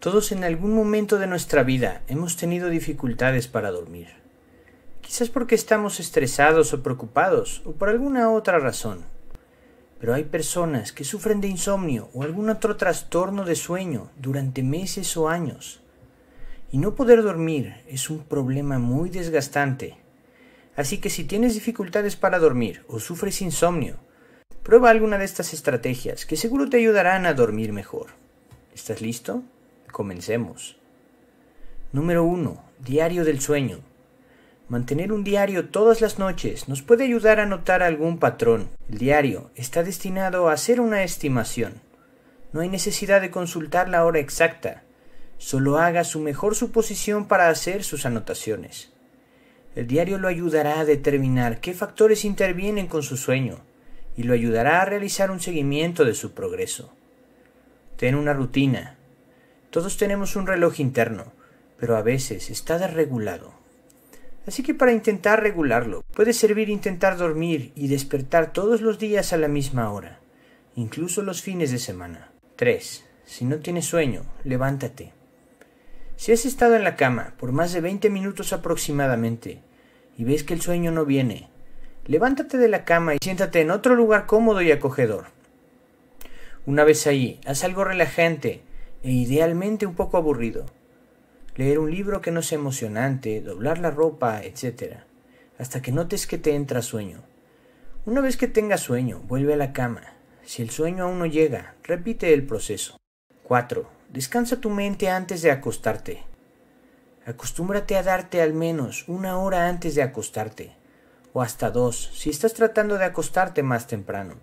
Todos en algún momento de nuestra vida hemos tenido dificultades para dormir. Quizás porque estamos estresados o preocupados o por alguna otra razón. Pero hay personas que sufren de insomnio o algún otro trastorno de sueño durante meses o años. Y no poder dormir es un problema muy desgastante. Así que si tienes dificultades para dormir o sufres insomnio, prueba alguna de estas estrategias que seguro te ayudarán a dormir mejor. ¿Estás listo? Comencemos. Número 1. Diario del sueño. Mantener un diario todas las noches nos puede ayudar a notar algún patrón. El diario está destinado a hacer una estimación. No hay necesidad de consultar la hora exacta. Solo haga su mejor suposición para hacer sus anotaciones. El diario lo ayudará a determinar qué factores intervienen con su sueño y lo ayudará a realizar un seguimiento de su progreso. Ten una rutina, todos tenemos un reloj interno, pero a veces está desregulado. Así que para intentar regularlo, puede servir intentar dormir y despertar todos los días a la misma hora, incluso los fines de semana. 3. Si no tienes sueño, levántate. Si has estado en la cama por más de 20 minutos aproximadamente y ves que el sueño no viene, levántate de la cama y siéntate en otro lugar cómodo y acogedor. Una vez allí, haz algo relajante e idealmente un poco aburrido. Leer un libro que no sea emocionante, doblar la ropa, etc. Hasta que notes que te entra sueño. Una vez que tengas sueño, vuelve a la cama. Si el sueño aún no llega, repite el proceso. 4. Descansa tu mente antes de acostarte. Acostúmbrate a darte al menos una hora antes de acostarte, o hasta dos si estás tratando de acostarte más temprano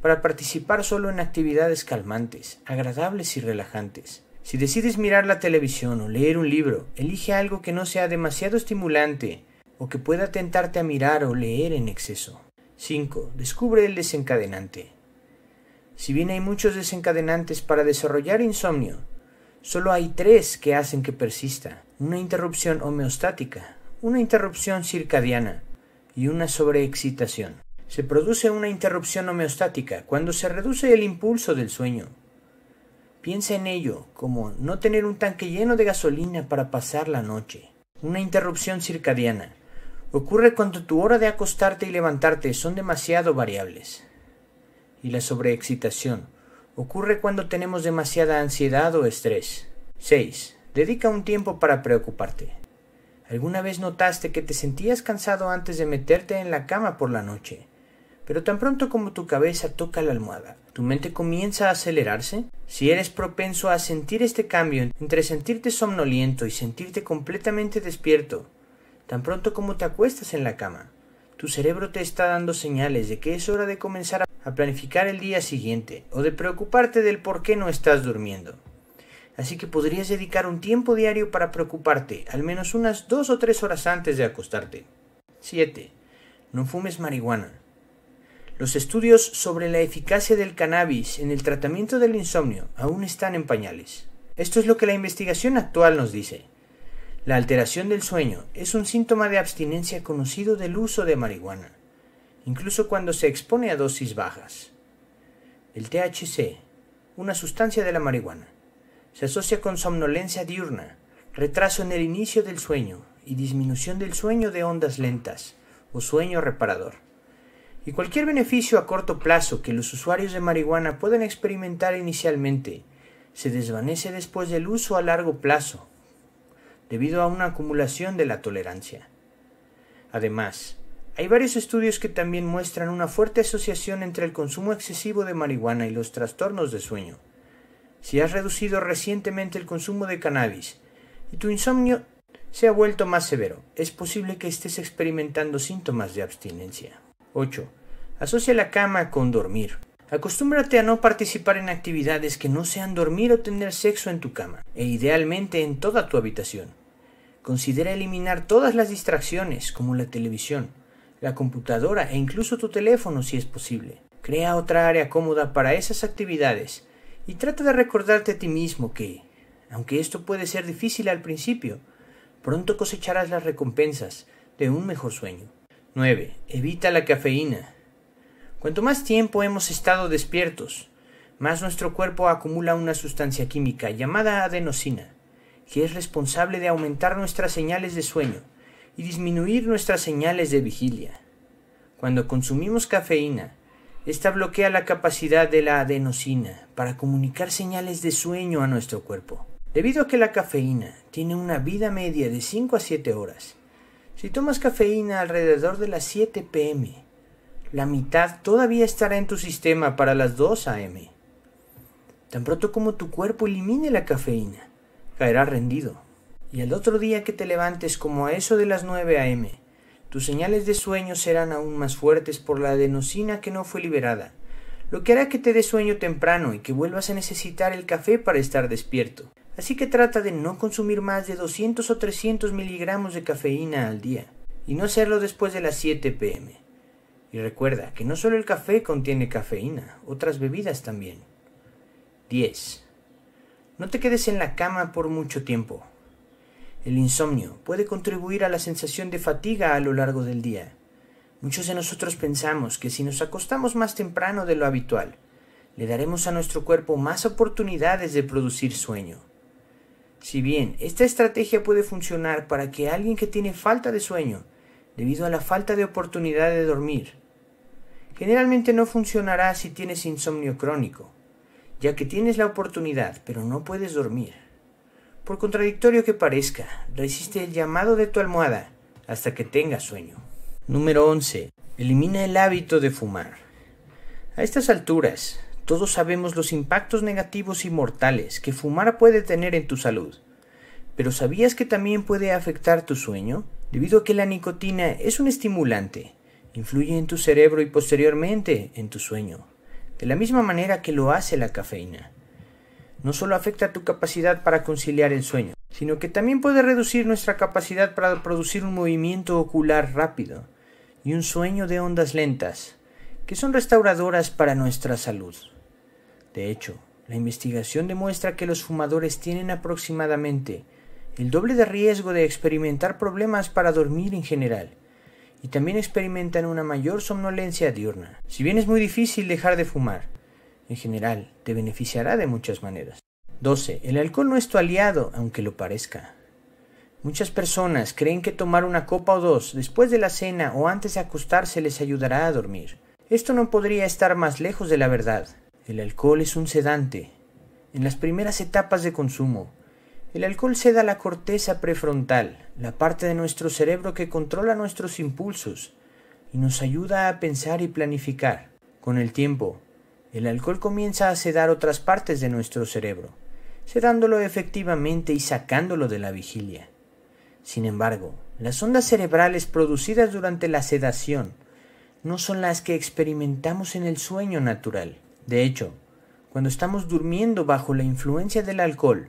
para participar solo en actividades calmantes, agradables y relajantes. Si decides mirar la televisión o leer un libro, elige algo que no sea demasiado estimulante o que pueda tentarte a mirar o leer en exceso. 5. Descubre el desencadenante. Si bien hay muchos desencadenantes para desarrollar insomnio, solo hay tres que hacen que persista. Una interrupción homeostática, una interrupción circadiana y una sobreexcitación se produce una interrupción homeostática cuando se reduce el impulso del sueño. Piensa en ello como no tener un tanque lleno de gasolina para pasar la noche. Una interrupción circadiana. Ocurre cuando tu hora de acostarte y levantarte son demasiado variables. Y la sobreexcitación. Ocurre cuando tenemos demasiada ansiedad o estrés. 6. Dedica un tiempo para preocuparte. ¿Alguna vez notaste que te sentías cansado antes de meterte en la cama por la noche? pero tan pronto como tu cabeza toca la almohada, tu mente comienza a acelerarse. Si eres propenso a sentir este cambio entre sentirte somnoliento y sentirte completamente despierto, tan pronto como te acuestas en la cama, tu cerebro te está dando señales de que es hora de comenzar a planificar el día siguiente o de preocuparte del por qué no estás durmiendo. Así que podrías dedicar un tiempo diario para preocuparte, al menos unas dos o tres horas antes de acostarte. 7. No fumes marihuana. Los estudios sobre la eficacia del cannabis en el tratamiento del insomnio aún están en pañales. Esto es lo que la investigación actual nos dice. La alteración del sueño es un síntoma de abstinencia conocido del uso de marihuana, incluso cuando se expone a dosis bajas. El THC, una sustancia de la marihuana, se asocia con somnolencia diurna, retraso en el inicio del sueño y disminución del sueño de ondas lentas o sueño reparador y cualquier beneficio a corto plazo que los usuarios de marihuana pueden experimentar inicialmente se desvanece después del uso a largo plazo, debido a una acumulación de la tolerancia. Además, hay varios estudios que también muestran una fuerte asociación entre el consumo excesivo de marihuana y los trastornos de sueño. Si has reducido recientemente el consumo de cannabis y tu insomnio se ha vuelto más severo, es posible que estés experimentando síntomas de abstinencia. 8. Asocia la cama con dormir. Acostúmbrate a no participar en actividades que no sean dormir o tener sexo en tu cama, e idealmente en toda tu habitación. Considera eliminar todas las distracciones, como la televisión, la computadora e incluso tu teléfono si es posible. Crea otra área cómoda para esas actividades y trata de recordarte a ti mismo que, aunque esto puede ser difícil al principio, pronto cosecharás las recompensas de un mejor sueño. 9. Evita la cafeína. Cuanto más tiempo hemos estado despiertos, más nuestro cuerpo acumula una sustancia química llamada adenosina, que es responsable de aumentar nuestras señales de sueño y disminuir nuestras señales de vigilia. Cuando consumimos cafeína, esta bloquea la capacidad de la adenosina para comunicar señales de sueño a nuestro cuerpo. Debido a que la cafeína tiene una vida media de 5 a 7 horas, si tomas cafeína alrededor de las 7 pm, la mitad todavía estará en tu sistema para las 2 a.m. Tan pronto como tu cuerpo elimine la cafeína, caerá rendido. Y al otro día que te levantes como a eso de las 9 a.m., tus señales de sueño serán aún más fuertes por la adenosina que no fue liberada, lo que hará que te des sueño temprano y que vuelvas a necesitar el café para estar despierto. Así que trata de no consumir más de 200 o 300 miligramos de cafeína al día, y no hacerlo después de las 7 pm. Y recuerda que no solo el café contiene cafeína, otras bebidas también. 10. No te quedes en la cama por mucho tiempo. El insomnio puede contribuir a la sensación de fatiga a lo largo del día. Muchos de nosotros pensamos que si nos acostamos más temprano de lo habitual, le daremos a nuestro cuerpo más oportunidades de producir sueño. Si bien esta estrategia puede funcionar para que alguien que tiene falta de sueño debido a la falta de oportunidad de dormir. Generalmente no funcionará si tienes insomnio crónico, ya que tienes la oportunidad pero no puedes dormir. Por contradictorio que parezca, resiste el llamado de tu almohada hasta que tengas sueño. Número 11. Elimina el hábito de fumar. A estas alturas, todos sabemos los impactos negativos y mortales que fumar puede tener en tu salud. Pero ¿sabías que también puede afectar tu sueño? debido a que la nicotina es un estimulante, influye en tu cerebro y posteriormente en tu sueño, de la misma manera que lo hace la cafeína. No solo afecta tu capacidad para conciliar el sueño, sino que también puede reducir nuestra capacidad para producir un movimiento ocular rápido y un sueño de ondas lentas, que son restauradoras para nuestra salud. De hecho, la investigación demuestra que los fumadores tienen aproximadamente el doble de riesgo de experimentar problemas para dormir en general, y también experimentan una mayor somnolencia diurna. Si bien es muy difícil dejar de fumar, en general te beneficiará de muchas maneras. 12. El alcohol no es tu aliado, aunque lo parezca. Muchas personas creen que tomar una copa o dos después de la cena o antes de acostarse les ayudará a dormir. Esto no podría estar más lejos de la verdad. El alcohol es un sedante. En las primeras etapas de consumo, el alcohol seda la corteza prefrontal, la parte de nuestro cerebro que controla nuestros impulsos y nos ayuda a pensar y planificar. Con el tiempo, el alcohol comienza a sedar otras partes de nuestro cerebro, sedándolo efectivamente y sacándolo de la vigilia. Sin embargo, las ondas cerebrales producidas durante la sedación no son las que experimentamos en el sueño natural. De hecho, cuando estamos durmiendo bajo la influencia del alcohol,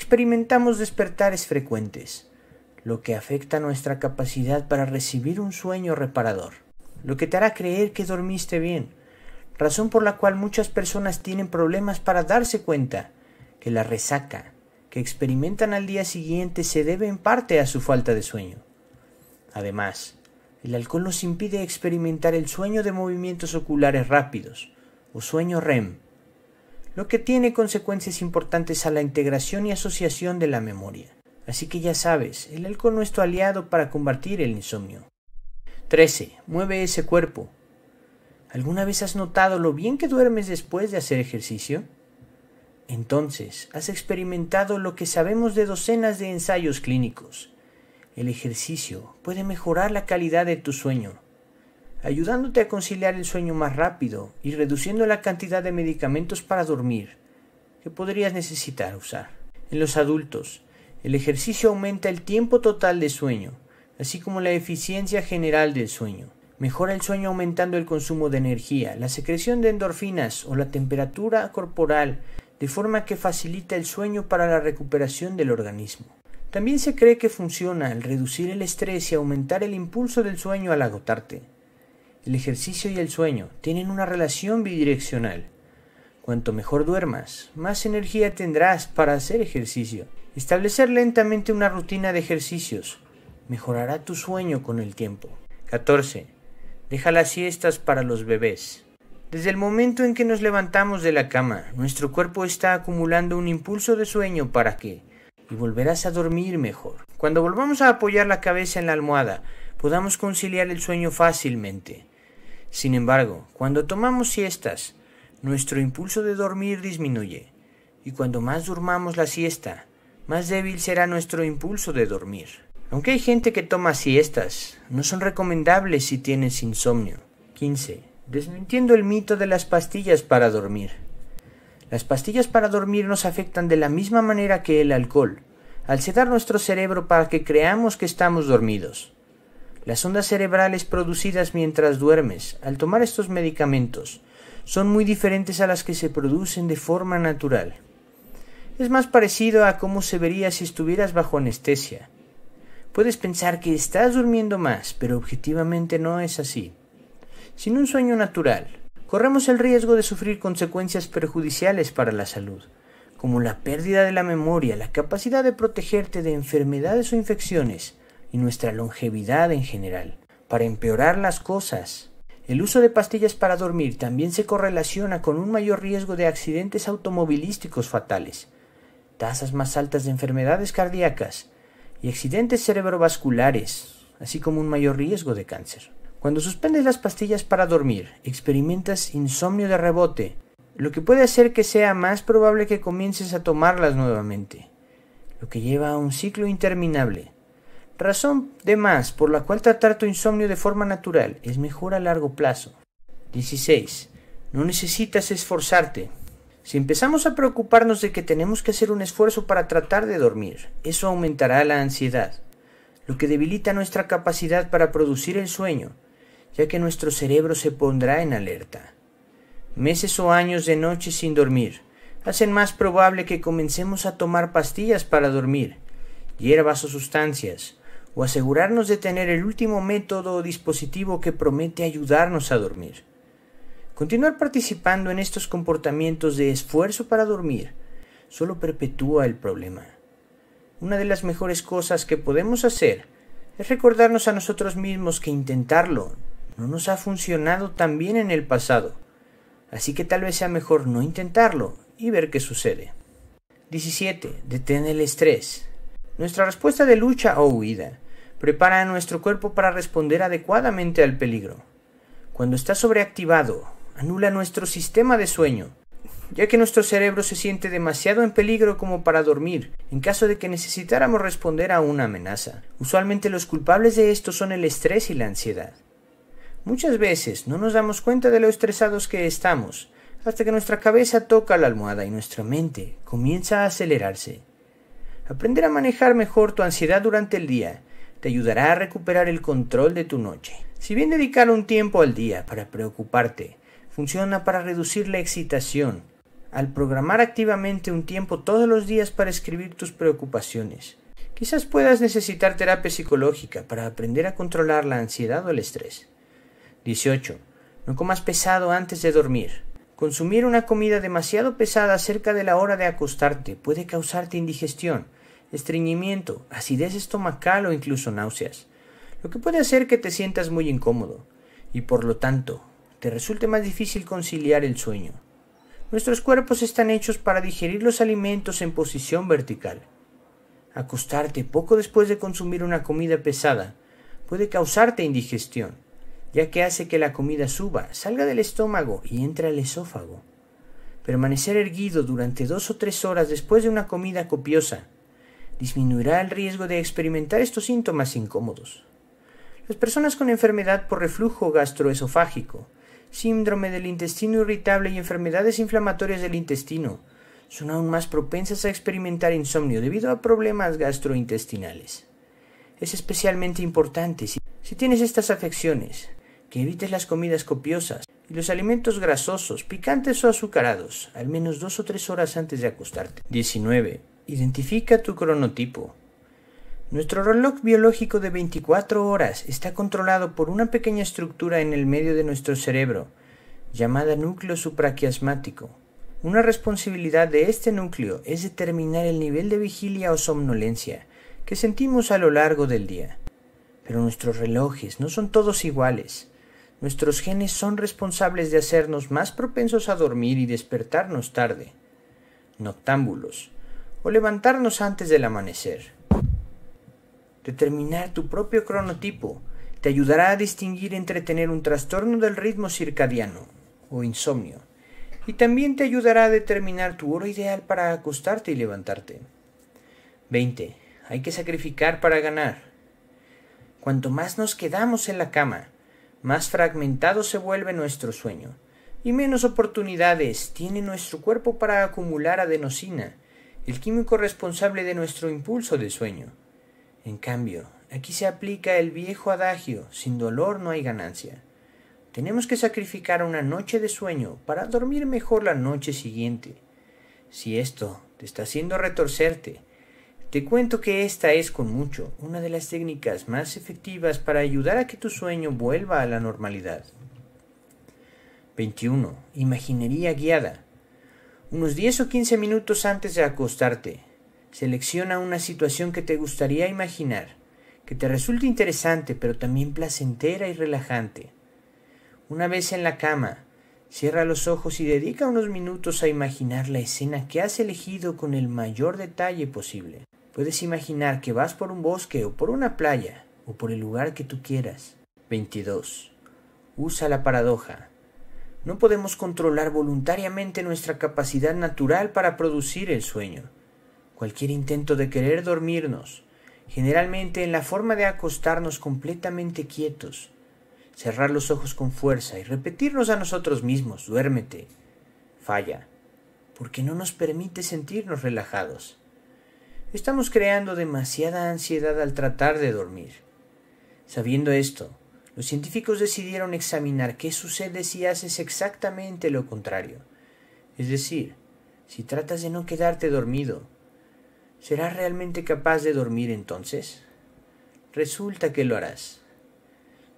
experimentamos despertares frecuentes, lo que afecta nuestra capacidad para recibir un sueño reparador, lo que te hará creer que dormiste bien, razón por la cual muchas personas tienen problemas para darse cuenta que la resaca que experimentan al día siguiente se debe en parte a su falta de sueño. Además, el alcohol nos impide experimentar el sueño de movimientos oculares rápidos, o sueño REM, lo que tiene consecuencias importantes a la integración y asociación de la memoria. Así que ya sabes, el alcohol no es tu aliado para combatir el insomnio. 13. Mueve ese cuerpo. ¿Alguna vez has notado lo bien que duermes después de hacer ejercicio? Entonces, has experimentado lo que sabemos de docenas de ensayos clínicos. El ejercicio puede mejorar la calidad de tu sueño, ayudándote a conciliar el sueño más rápido y reduciendo la cantidad de medicamentos para dormir que podrías necesitar usar. En los adultos, el ejercicio aumenta el tiempo total de sueño, así como la eficiencia general del sueño. Mejora el sueño aumentando el consumo de energía, la secreción de endorfinas o la temperatura corporal, de forma que facilita el sueño para la recuperación del organismo. También se cree que funciona al reducir el estrés y aumentar el impulso del sueño al agotarte. El ejercicio y el sueño tienen una relación bidireccional. Cuanto mejor duermas, más energía tendrás para hacer ejercicio. Establecer lentamente una rutina de ejercicios mejorará tu sueño con el tiempo. 14. Deja las siestas para los bebés. Desde el momento en que nos levantamos de la cama, nuestro cuerpo está acumulando un impulso de sueño para que, y volverás a dormir mejor. Cuando volvamos a apoyar la cabeza en la almohada, podamos conciliar el sueño fácilmente. Sin embargo, cuando tomamos siestas, nuestro impulso de dormir disminuye, y cuando más durmamos la siesta, más débil será nuestro impulso de dormir. Aunque hay gente que toma siestas, no son recomendables si tienes insomnio. 15. Desmintiendo el mito de las pastillas para dormir. Las pastillas para dormir nos afectan de la misma manera que el alcohol, al sedar nuestro cerebro para que creamos que estamos dormidos. Las ondas cerebrales producidas mientras duermes al tomar estos medicamentos son muy diferentes a las que se producen de forma natural. Es más parecido a cómo se vería si estuvieras bajo anestesia. Puedes pensar que estás durmiendo más, pero objetivamente no es así. Sin un sueño natural, corremos el riesgo de sufrir consecuencias perjudiciales para la salud, como la pérdida de la memoria, la capacidad de protegerte de enfermedades o infecciones, y nuestra longevidad en general. Para empeorar las cosas, el uso de pastillas para dormir también se correlaciona con un mayor riesgo de accidentes automovilísticos fatales, tasas más altas de enfermedades cardíacas y accidentes cerebrovasculares, así como un mayor riesgo de cáncer. Cuando suspendes las pastillas para dormir, experimentas insomnio de rebote, lo que puede hacer que sea más probable que comiences a tomarlas nuevamente, lo que lleva a un ciclo interminable Razón de más por la cual tratar tu insomnio de forma natural es mejor a largo plazo. 16. No necesitas esforzarte. Si empezamos a preocuparnos de que tenemos que hacer un esfuerzo para tratar de dormir, eso aumentará la ansiedad, lo que debilita nuestra capacidad para producir el sueño, ya que nuestro cerebro se pondrá en alerta. Meses o años de noche sin dormir hacen más probable que comencemos a tomar pastillas para dormir, hierbas o sustancias, o asegurarnos de tener el último método o dispositivo que promete ayudarnos a dormir. Continuar participando en estos comportamientos de esfuerzo para dormir solo perpetúa el problema. Una de las mejores cosas que podemos hacer es recordarnos a nosotros mismos que intentarlo no nos ha funcionado tan bien en el pasado, así que tal vez sea mejor no intentarlo y ver qué sucede. 17. Detén el estrés. Nuestra respuesta de lucha o huida prepara a nuestro cuerpo para responder adecuadamente al peligro. Cuando está sobreactivado, anula nuestro sistema de sueño, ya que nuestro cerebro se siente demasiado en peligro como para dormir, en caso de que necesitáramos responder a una amenaza. Usualmente los culpables de esto son el estrés y la ansiedad. Muchas veces no nos damos cuenta de lo estresados que estamos, hasta que nuestra cabeza toca la almohada y nuestra mente comienza a acelerarse. Aprender a manejar mejor tu ansiedad durante el día te ayudará a recuperar el control de tu noche. Si bien dedicar un tiempo al día para preocuparte funciona para reducir la excitación, al programar activamente un tiempo todos los días para escribir tus preocupaciones, quizás puedas necesitar terapia psicológica para aprender a controlar la ansiedad o el estrés. 18. No comas pesado antes de dormir. Consumir una comida demasiado pesada cerca de la hora de acostarte puede causarte indigestión, estreñimiento, acidez estomacal o incluso náuseas, lo que puede hacer que te sientas muy incómodo y por lo tanto te resulte más difícil conciliar el sueño. Nuestros cuerpos están hechos para digerir los alimentos en posición vertical. Acostarte poco después de consumir una comida pesada puede causarte indigestión, ya que hace que la comida suba, salga del estómago y entre al esófago. Permanecer erguido durante dos o tres horas después de una comida copiosa disminuirá el riesgo de experimentar estos síntomas incómodos. Las personas con enfermedad por reflujo gastroesofágico, síndrome del intestino irritable y enfermedades inflamatorias del intestino son aún más propensas a experimentar insomnio debido a problemas gastrointestinales. Es especialmente importante si, tienes estas afecciones que evites las comidas copiosas y los alimentos grasosos, picantes o azucarados, al menos dos o tres horas antes de acostarte. 19. Identifica tu cronotipo. Nuestro reloj biológico de 24 horas está controlado por una pequeña estructura en el medio de nuestro cerebro, llamada núcleo supraquiasmático. Una responsabilidad de este núcleo es determinar el nivel de vigilia o somnolencia que sentimos a lo largo del día. Pero nuestros relojes no son todos iguales. Nuestros genes son responsables de hacernos más propensos a dormir y despertarnos tarde. Noctámbulos o levantarnos antes del amanecer. Determinar tu propio cronotipo te ayudará a distinguir entre tener un trastorno del ritmo circadiano o insomnio, y también te ayudará a determinar tu hora ideal para acostarte y levantarte. 20. Hay que sacrificar para ganar. Cuanto más nos quedamos en la cama, más fragmentado se vuelve nuestro sueño, y menos oportunidades tiene nuestro cuerpo para acumular adenosina, el químico responsable de nuestro impulso de sueño. En cambio, aquí se aplica el viejo adagio, sin dolor no hay ganancia. Tenemos que sacrificar una noche de sueño para dormir mejor la noche siguiente. Si esto te está haciendo retorcerte, te cuento que esta es con mucho una de las técnicas más efectivas para ayudar a que tu sueño vuelva a la normalidad. 21. Imaginería guiada. Unos 10 o 15 minutos antes de acostarte, selecciona una situación que te gustaría imaginar, que te resulte interesante pero también placentera y relajante. Una vez en la cama, cierra los ojos y dedica unos minutos a imaginar la escena que has elegido con el mayor detalle posible. Puedes imaginar que vas por un bosque o por una playa o por el lugar que tú quieras. 22. Usa la paradoja. No podemos controlar voluntariamente nuestra capacidad natural para producir el sueño. Cualquier intento de querer dormirnos, generalmente en la forma de acostarnos completamente quietos, cerrar los ojos con fuerza y repetirnos a nosotros mismos, duérmete, falla, porque no nos permite sentirnos relajados. Estamos creando demasiada ansiedad al tratar de dormir. Sabiendo esto, los científicos decidieron examinar qué sucede si haces exactamente lo contrario. Es decir, si tratas de no quedarte dormido, ¿serás realmente capaz de dormir entonces? Resulta que lo harás.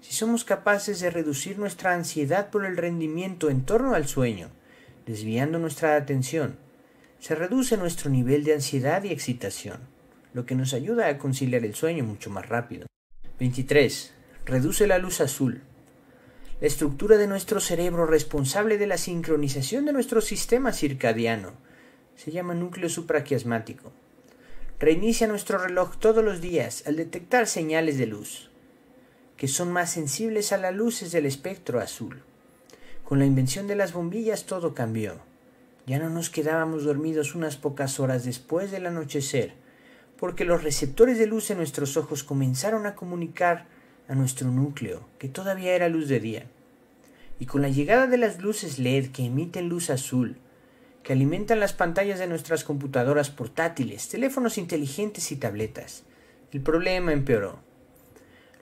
Si somos capaces de reducir nuestra ansiedad por el rendimiento en torno al sueño, desviando nuestra atención, se reduce nuestro nivel de ansiedad y excitación, lo que nos ayuda a conciliar el sueño mucho más rápido. 23 reduce la luz azul. La estructura de nuestro cerebro responsable de la sincronización de nuestro sistema circadiano se llama núcleo supraquiasmático. Reinicia nuestro reloj todos los días al detectar señales de luz, que son más sensibles a las luces del espectro azul. Con la invención de las bombillas todo cambió. Ya no nos quedábamos dormidos unas pocas horas después del anochecer, porque los receptores de luz en nuestros ojos comenzaron a comunicar a nuestro núcleo, que todavía era luz de día. Y con la llegada de las luces LED que emiten luz azul, que alimentan las pantallas de nuestras computadoras portátiles, teléfonos inteligentes y tabletas, el problema empeoró.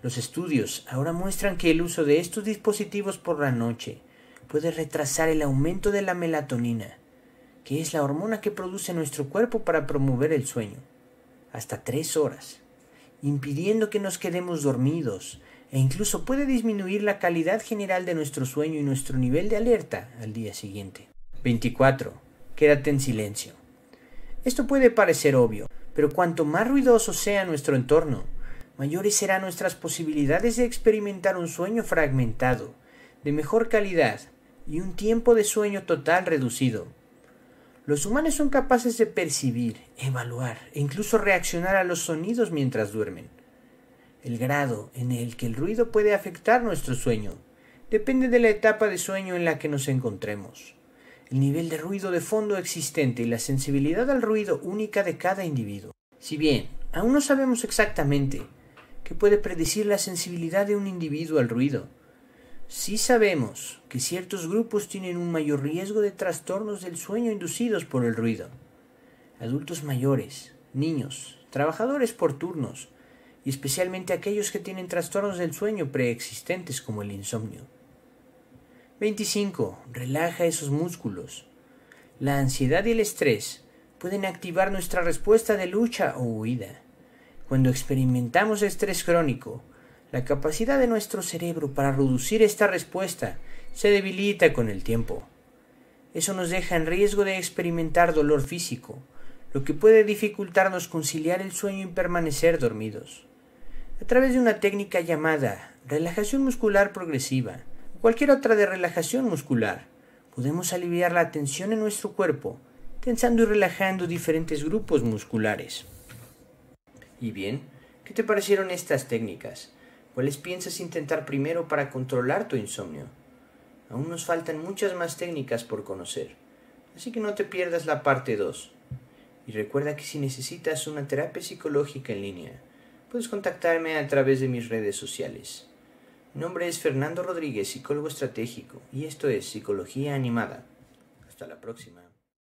Los estudios ahora muestran que el uso de estos dispositivos por la noche puede retrasar el aumento de la melatonina, que es la hormona que produce nuestro cuerpo para promover el sueño, hasta tres horas impidiendo que nos quedemos dormidos e incluso puede disminuir la calidad general de nuestro sueño y nuestro nivel de alerta al día siguiente. 24. Quédate en silencio. Esto puede parecer obvio, pero cuanto más ruidoso sea nuestro entorno, mayores serán nuestras posibilidades de experimentar un sueño fragmentado, de mejor calidad y un tiempo de sueño total reducido. Los humanos son capaces de percibir, evaluar e incluso reaccionar a los sonidos mientras duermen. El grado en el que el ruido puede afectar nuestro sueño depende de la etapa de sueño en la que nos encontremos, el nivel de ruido de fondo existente y la sensibilidad al ruido única de cada individuo. Si bien aún no sabemos exactamente qué puede predecir la sensibilidad de un individuo al ruido, Sí sabemos que ciertos grupos tienen un mayor riesgo de trastornos del sueño inducidos por el ruido. Adultos mayores, niños, trabajadores por turnos, y especialmente aquellos que tienen trastornos del sueño preexistentes como el insomnio. 25. Relaja esos músculos. La ansiedad y el estrés pueden activar nuestra respuesta de lucha o huida. Cuando experimentamos estrés crónico, la capacidad de nuestro cerebro para reducir esta respuesta se debilita con el tiempo. Eso nos deja en riesgo de experimentar dolor físico, lo que puede dificultarnos conciliar el sueño y permanecer dormidos. A través de una técnica llamada relajación muscular progresiva o cualquier otra de relajación muscular, podemos aliviar la tensión en nuestro cuerpo, tensando y relajando diferentes grupos musculares. Y bien, ¿qué te parecieron estas técnicas? ¿Cuáles piensas intentar primero para controlar tu insomnio? Aún nos faltan muchas más técnicas por conocer, así que no te pierdas la parte 2. Y recuerda que si necesitas una terapia psicológica en línea, puedes contactarme a través de mis redes sociales. Mi nombre es Fernando Rodríguez, psicólogo estratégico, y esto es Psicología Animada. Hasta la próxima.